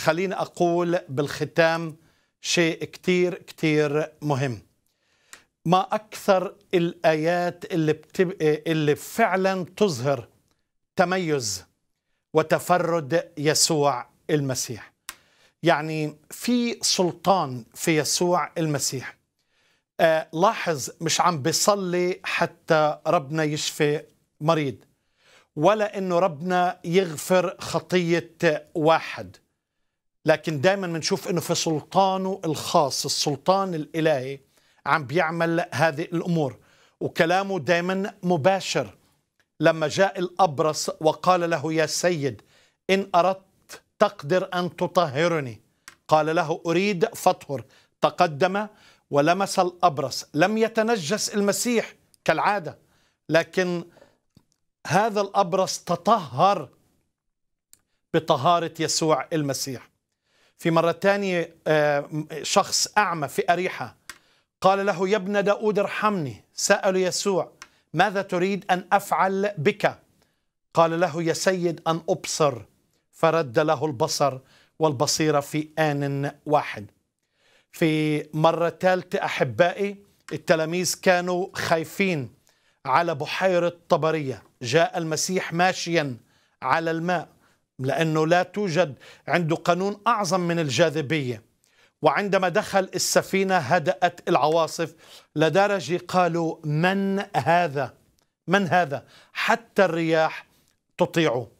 خليني أقول بالختام شيء كتير كتير مهم ما أكثر الآيات اللي, بتب... اللي فعلا تظهر تميز وتفرد يسوع المسيح يعني في سلطان في يسوع المسيح آه لاحظ مش عم بيصلي حتى ربنا يشفي مريض ولا انه ربنا يغفر خطيه واحد لكن دائما بنشوف انه في سلطانه الخاص السلطان الالهي عم بيعمل هذه الامور وكلامه دائما مباشر لما جاء الابرص وقال له يا سيد ان اردت تقدر ان تطهرني قال له اريد فطهر تقدم ولمس الابرص لم يتنجس المسيح كالعاده لكن هذا الابرص تطهر بطهاره يسوع المسيح في مرة ثانية آه، شخص أعمى في أريحة قال له يا ابن داود ارحمني سأل يسوع ماذا تريد أن أفعل بك قال له يا سيد أن أبصر فرد له البصر والبصيرة في آن واحد في مرة ثالثة أحبائي التلاميذ كانوا خايفين على بحيرة طبرية جاء المسيح ماشيا على الماء لأنه لا توجد عنده قانون أعظم من الجاذبية وعندما دخل السفينة هدأت العواصف لدرجة قالوا من هذا من هذا حتى الرياح تطيعه